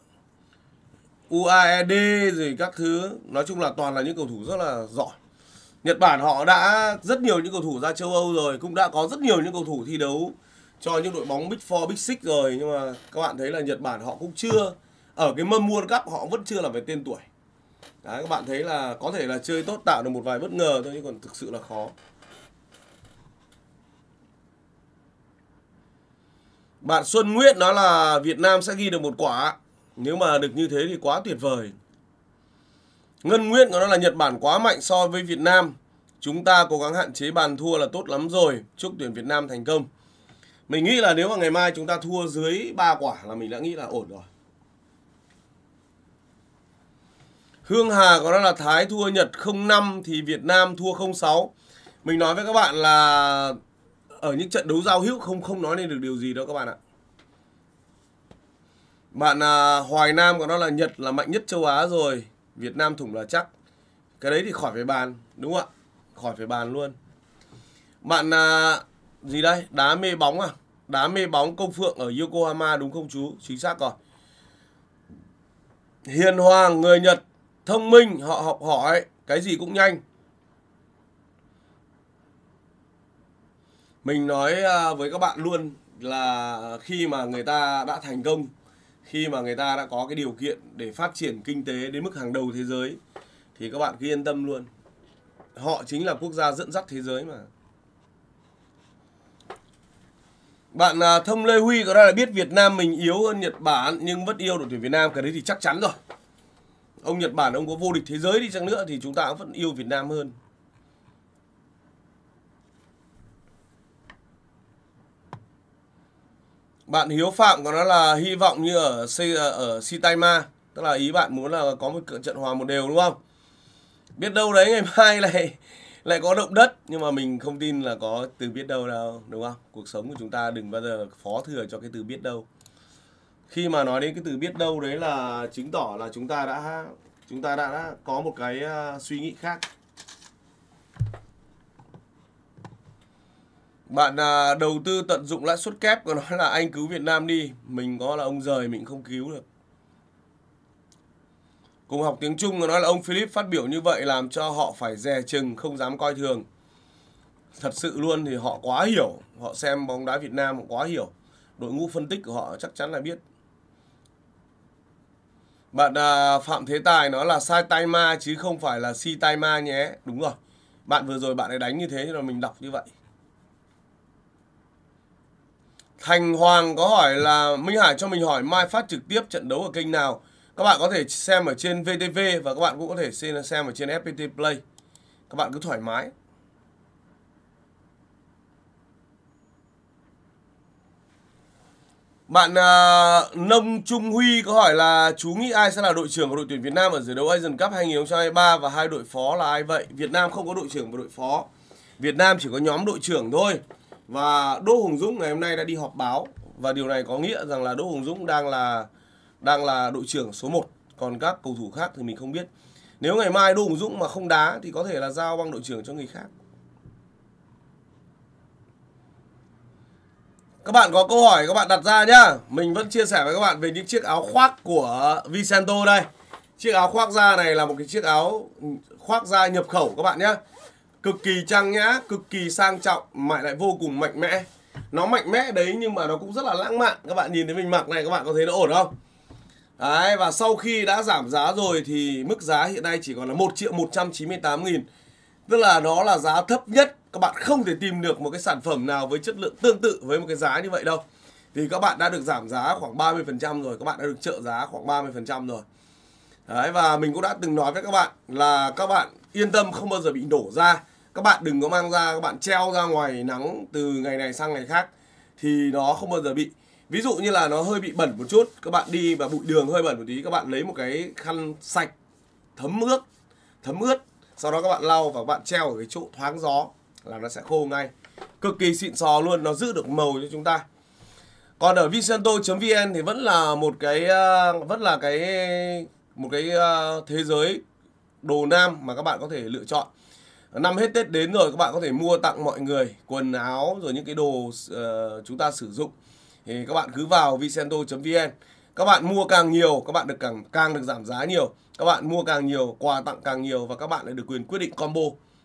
[SPEAKER 1] UAED rồi các thứ nói chung là toàn là những cầu thủ rất là giỏi Nhật Bản họ đã rất nhiều những cầu thủ ra châu Âu rồi cũng đã có rất nhiều những cầu thủ thi đấu cho những đội bóng Big Four, Big Six rồi nhưng mà các bạn thấy là Nhật Bản họ cũng chưa ở cái mâm World Cup họ vẫn chưa là về tên tuổi Đấy, các bạn thấy là có thể là chơi tốt tạo được một vài bất ngờ thôi nhưng còn thực sự là khó Bạn Xuân Nguyễn nói là Việt Nam sẽ ghi được một quả. Nếu mà được như thế thì quá tuyệt vời. Ngân Nguyễn nói là Nhật Bản quá mạnh so với Việt Nam. Chúng ta cố gắng hạn chế bàn thua là tốt lắm rồi. Chúc tuyển Việt Nam thành công. Mình nghĩ là nếu mà ngày mai chúng ta thua dưới 3 quả là mình đã nghĩ là ổn rồi. Hương Hà có đó là Thái thua Nhật 05 thì Việt Nam thua 06. Mình nói với các bạn là ở những trận đấu giao hữu không không nói lên được điều gì đâu các bạn ạ bạn à, Hoài Nam còn đó là Nhật là mạnh nhất châu Á rồi Việt Nam thủng là chắc cái đấy thì khỏi phải bàn đúng không ạ khỏi phải bàn luôn bạn à, gì đây đá mê bóng à đá mê bóng công phượng ở Yokohama đúng không chú chính xác rồi hiền hoàng người Nhật thông minh họ học hỏi cái gì cũng nhanh mình nói à, với các bạn luôn là khi mà người ta đã thành công khi mà người ta đã có cái điều kiện để phát triển kinh tế đến mức hàng đầu thế giới thì các bạn cứ yên tâm luôn họ chính là quốc gia dẫn dắt thế giới mà bạn à, thông lê huy có ra là biết việt nam mình yếu hơn nhật bản nhưng vẫn yêu đội tuyển việt nam cái đấy thì chắc chắn rồi ông nhật bản ông có vô địch thế giới đi chăng nữa thì chúng ta vẫn yêu việt nam hơn bạn Hiếu Phạm của nó là hy vọng như ở ờ, ở Sitaima tức là ý bạn muốn là có một trận hòa một đều đúng không biết đâu đấy ngày [LAUGHS] mai lại lại có động đất nhưng mà mình không tin là có từ biết đâu đâu đúng không cuộc sống của chúng ta đừng bao giờ phó thừa cho cái từ biết đâu khi mà nói đến cái từ biết đâu đấy là chứng tỏ là chúng ta đã chúng ta đã, đã có một cái ờ, suy nghĩ khác Bạn à, đầu tư tận dụng lãi suất kép có nói là anh cứu Việt Nam đi. Mình có là ông rời mình không cứu được. Cùng học tiếng Trung có nói là ông Philip phát biểu như vậy làm cho họ phải dè chừng, không dám coi thường. Thật sự luôn thì họ quá hiểu. Họ xem bóng đá Việt Nam quá hiểu. Đội ngũ phân tích của họ chắc chắn là biết. Bạn à, Phạm Thế Tài nói là sai tay ma chứ không phải là si tay ma nhé. Đúng rồi. Bạn vừa rồi bạn ấy đánh như thế cho nên mình đọc như vậy. Thành Hoàng có hỏi là Minh Hải cho mình hỏi mai phát trực tiếp trận đấu ở kênh nào? Các bạn có thể xem ở trên VTV và các bạn cũng có thể xem ở trên FPT Play. Các bạn cứ thoải mái. Bạn uh, Nông Trung Huy có hỏi là chú nghĩ ai sẽ là đội trưởng của đội tuyển Việt Nam ở giải đấu Asian Cup 2023 và hai đội phó là ai vậy? Việt Nam không có đội trưởng và đội phó. Việt Nam chỉ có nhóm đội trưởng thôi. Và Đỗ Hùng Dũng ngày hôm nay đã đi họp báo và điều này có nghĩa rằng là Đỗ Hùng Dũng đang là đang là đội trưởng số 1, còn các cầu thủ khác thì mình không biết. Nếu ngày mai Đỗ Hùng Dũng mà không đá thì có thể là giao băng đội trưởng cho người khác. Các bạn có câu hỏi các bạn đặt ra nhá. Mình vẫn chia sẻ với các bạn về những chiếc áo khoác của Vicento đây. Chiếc áo khoác da này là một cái chiếc áo khoác da nhập khẩu các bạn nhé cực kỳ trang nhã cực kỳ sang trọng mà lại vô cùng mạnh mẽ nó mạnh mẽ đấy nhưng mà nó cũng rất là lãng mạn các bạn nhìn thấy mình mặc này các bạn có thấy nó ổn không đấy và sau khi đã giảm giá rồi thì mức giá hiện nay chỉ còn là một triệu một trăm chín mươi tám nghìn tức là nó là giá thấp nhất các bạn không thể tìm được một cái sản phẩm nào với chất lượng tương tự với một cái giá như vậy đâu thì các bạn đã được giảm giá khoảng 30% rồi các bạn đã được trợ giá khoảng 30% rồi đấy và mình cũng đã từng nói với các bạn là các bạn yên tâm không bao giờ bị đổ ra các bạn đừng có mang ra các bạn treo ra ngoài nắng từ ngày này sang ngày khác thì nó không bao giờ bị ví dụ như là nó hơi bị bẩn một chút các bạn đi và bụi đường hơi bẩn một tí các bạn lấy một cái khăn sạch thấm ướt thấm ướt sau đó các bạn lau và các bạn treo ở cái chỗ thoáng gió là nó sẽ khô ngay cực kỳ xịn sò luôn nó giữ được màu cho chúng ta còn ở vicento.vn thì vẫn là một cái ờ, vẫn là cái một cái ờ, thế giới đồ nam mà các bạn có thể lựa chọn năm hết Tết đến rồi các bạn có thể mua tặng mọi người quần áo rồi những cái đồ uh, chúng ta sử dụng thì các bạn cứ vào vicento.vn các bạn mua càng nhiều các bạn được càng càng được giảm giá nhiều các bạn mua càng nhiều quà tặng càng nhiều và các bạn lại được quyền quyết định combo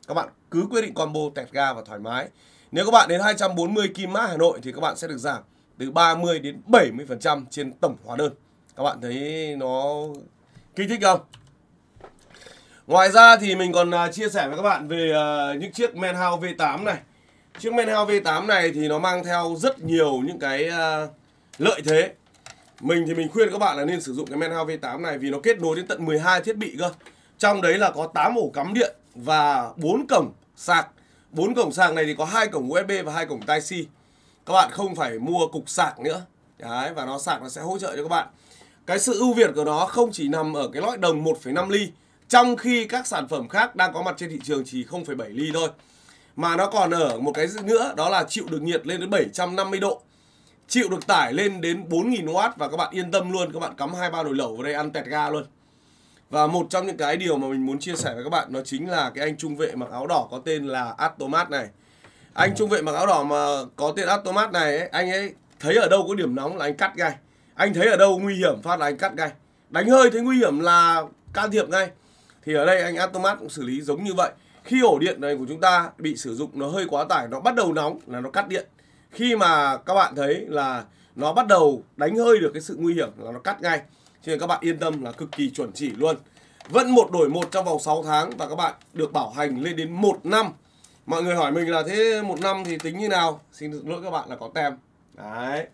[SPEAKER 1] các bạn cứ quyết định combo tẹt ga và thoải mái nếu các bạn đến 240 Kim Mã Hà Nội thì các bạn sẽ được giảm từ 30 đến 70% trên tổng hóa đơn các bạn thấy nó kích thích không Ngoài ra thì mình còn à, chia sẻ với các bạn về à, những chiếc Manhao V8 này Chiếc Manhao V8 này thì nó mang theo rất nhiều những cái à, lợi thế Mình thì mình khuyên các bạn là nên sử dụng cái Manhao V8 này vì nó kết nối đến tận 12 thiết bị cơ Trong đấy là có 8 ổ cắm điện và 4 cổng sạc 4 cổng sạc này thì có hai cổng USB và hai cổng Type-C Các bạn không phải mua cục sạc nữa Đấy, và nó sạc nó sẽ hỗ trợ cho các bạn Cái sự ưu việt của nó không chỉ nằm ở cái lõi đồng 1,5 ly trong khi các sản phẩm khác đang có mặt trên thị trường chỉ 0,7 ly thôi. Mà nó còn ở một cái nữa đó là chịu được nhiệt lên đến 750 độ. Chịu được tải lên đến 4000W và các bạn yên tâm luôn, các bạn cắm hai ba nồi lẩu vào đây ăn tẹt ga luôn. Và một trong những cái điều mà mình muốn chia sẻ với các bạn nó chính là cái anh trung vệ mặc áo đỏ có tên là Atomat này. Anh trung vệ mặc áo đỏ mà có tên Atomat này ấy, anh ấy thấy ở đâu có điểm nóng là anh cắt ngay. Anh thấy ở đâu nguy hiểm phát là anh cắt ngay. Đánh hơi thấy nguy hiểm là can thiệp ngay thì ở đây anh Automat cũng xử lý giống như vậy khi ổ điện này của chúng ta bị sử dụng nó hơi quá tải nó bắt đầu nóng là nó cắt điện khi mà các bạn thấy là nó bắt đầu đánh hơi được cái sự nguy hiểm là nó cắt ngay cho nên các bạn yên tâm là cực kỳ chuẩn chỉ luôn vẫn một đổi một trong vòng 6 tháng và các bạn được bảo hành lên đến một năm mọi người hỏi mình là thế một năm thì tính như nào xin lỗi các bạn là có tem đấy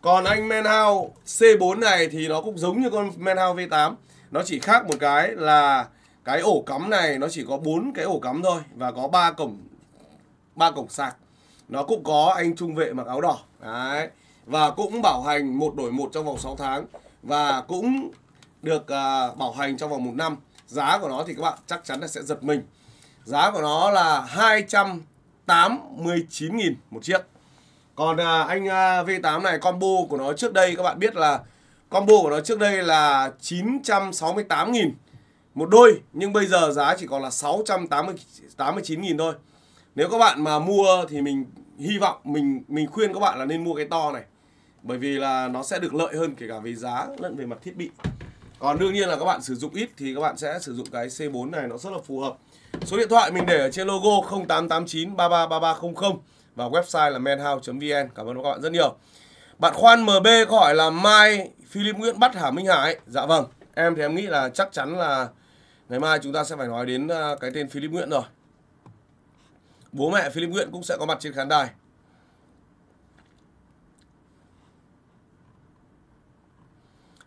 [SPEAKER 1] còn anh Menhao C4 này thì nó cũng giống như con Menhao V8 nó chỉ khác một cái là cái ổ cắm này nó chỉ có bốn cái ổ cắm thôi và có ba cổng ba cổng sạc nó cũng có anh trung vệ mặc áo đỏ đấy và cũng bảo hành một đổi một trong vòng 6 tháng và cũng được uh, bảo hành trong vòng một năm giá của nó thì các bạn chắc chắn là sẽ giật mình giá của nó là 289.000 một chiếc còn à, anh uh, à, V8 này combo của nó trước đây các bạn biết là combo của nó trước đây là 968.000 một đôi nhưng bây giờ giá chỉ còn là 689.000 thôi. Nếu các bạn mà mua thì mình hy vọng mình mình khuyên các bạn là nên mua cái to này. Bởi vì là nó sẽ được lợi hơn kể cả về giá lẫn về mặt thiết bị. Còn đương nhiên là các bạn sử dụng ít thì các bạn sẽ sử dụng cái C4 này nó rất là phù hợp. Số điện thoại mình để ở trên logo 0889 333300 và website là menhouse.vn. Cảm ơn các bạn rất nhiều. Bạn Khoan MB có hỏi là Mai Philip Nguyễn bắt Hà Minh Hải. Dạ vâng, em thì em nghĩ là chắc chắn là Ngày mai chúng ta sẽ phải nói đến ờ, cái tên Philip Nguyễn rồi. Bố mẹ Philip Nguyễn cũng sẽ có mặt trên khán đài.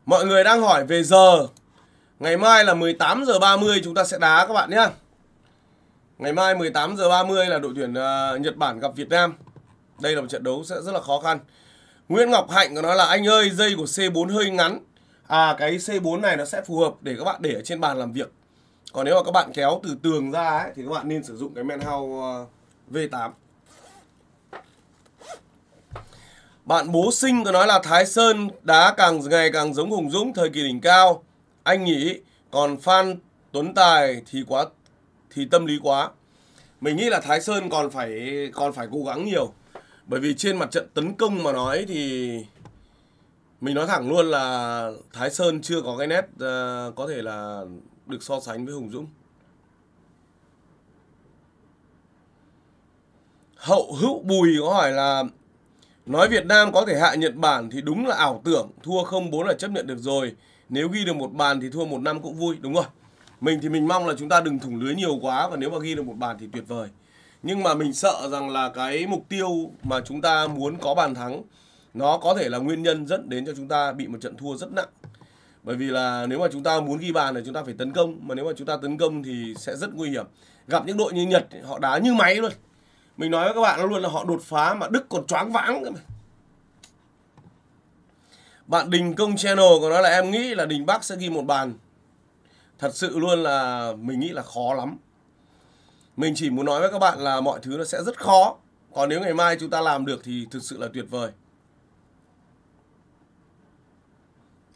[SPEAKER 1] Mọi người đang hỏi về giờ. Ngày mai là 18 giờ 30 chúng ta sẽ đá các bạn nhé. Ngày mai 18 giờ 30 là đội tuyển ờ, Nhật Bản gặp Việt Nam. Đây là một trận đấu sẽ rất là khó khăn. Nguyễn Ngọc Hạnh có nói là anh ơi dây của C4 hơi ngắn. À cái C4 này nó sẽ phù hợp để các bạn để ở trên bàn làm việc còn nếu mà các bạn kéo từ tường ra ấy, thì các bạn nên sử dụng cái men hao ờ, V8 bạn bố sinh có nói là Thái Sơn đá càng ngày càng giống Hùng Dũng thời kỳ đỉnh cao anh nghĩ còn Phan Tuấn Tài thì quá thì tâm lý quá mình nghĩ là Thái Sơn còn phải còn phải cố gắng nhiều bởi vì trên mặt trận tấn công mà nói thì mình nói thẳng luôn là Thái Sơn chưa có cái nét uh, có thể là được so sánh với Hùng Dũng. Hậu hữu bùi có hỏi là nói Việt Nam có thể hạ Nhật Bản thì đúng là ảo tưởng, thua 0-4 là chấp nhận được rồi. Nếu ghi được một bàn thì thua một năm cũng vui, đúng rồi. Mình thì mình mong là chúng ta đừng thủng lưới nhiều quá và nếu mà ghi được một bàn thì tuyệt vời. Nhưng mà mình sợ rằng là cái mục tiêu mà chúng ta muốn có bàn thắng nó có thể là nguyên nhân dẫn đến cho chúng ta bị một trận thua rất nặng bởi vì là nếu mà chúng ta muốn ghi bàn thì chúng ta phải tấn công mà nếu mà chúng ta tấn công thì sẽ rất nguy hiểm gặp những đội như nhật họ đá như máy luôn mình nói với các bạn luôn là họ đột phá mà đức còn choáng váng bạn đình công channel của nó là em nghĩ là đình bắc sẽ ghi một bàn thật sự luôn là mình nghĩ là khó lắm mình chỉ muốn nói với các bạn là mọi thứ nó sẽ rất khó còn nếu ngày mai chúng ta làm được thì thực sự là tuyệt vời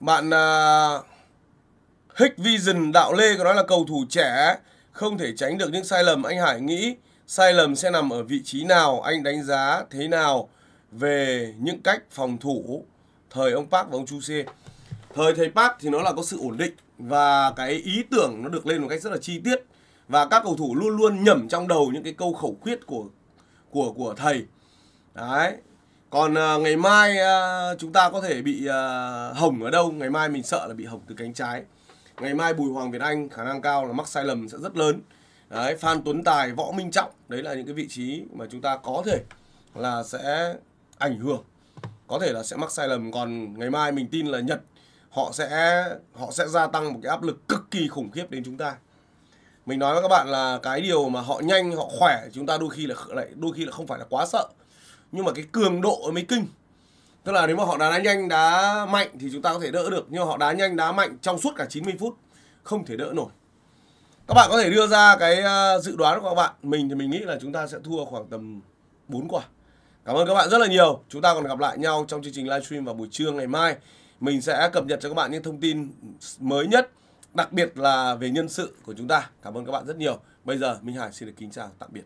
[SPEAKER 1] Bạn uh, à, Hick Vision Đạo Lê có nói là cầu thủ trẻ không thể tránh được những sai lầm anh Hải nghĩ sai lầm sẽ nằm ở vị trí nào, anh đánh giá thế nào về những cách phòng thủ thời ông Park và ông Chu Xê. Thời thầy Park thì nó là có sự ổn định và cái ý tưởng nó được lên một cách rất là chi tiết và các cầu thủ luôn luôn nhẩm trong đầu những cái câu khẩu quyết của của của thầy. Đấy, còn à, ngày mai à, chúng ta có thể bị à, ờ, hỏng ở đâu ngày mai mình sợ là bị hỏng từ cánh trái ngày mai bùi hoàng việt anh khả năng cao là mắc sai lầm sẽ rất lớn đấy phan tuấn tài võ minh trọng đấy là những cái vị trí mà chúng ta có thể là sẽ ảnh hưởng có thể là sẽ mắc sai lầm còn ngày mai mình tin là nhật họ sẽ họ sẽ gia tăng một cái áp lực cực kỳ khủng khiếp đến chúng ta mình nói với các bạn là cái điều mà họ nhanh họ khỏe chúng ta đôi khi là lại đôi khi là không phải là quá sợ nhưng mà cái cường độ mới kinh tức là nếu mà họ đá nhanh đá mạnh thì chúng ta có thể đỡ được nhưng mà họ đá nhanh đá mạnh trong suốt cả 90 phút không thể đỡ nổi các bạn có thể đưa ra cái ờ, dự đoán của các bạn mình thì mình nghĩ là chúng ta sẽ thua khoảng tầm 4 quả cảm ơn các bạn rất là nhiều chúng ta còn gặp lại nhau trong chương trình livestream vào buổi trưa ngày mai mình sẽ cập nhật cho các bạn những thông tin mới nhất đặc biệt là về nhân sự của chúng ta cảm ơn các bạn rất nhiều bây giờ minh hải xin được kính chào tạm biệt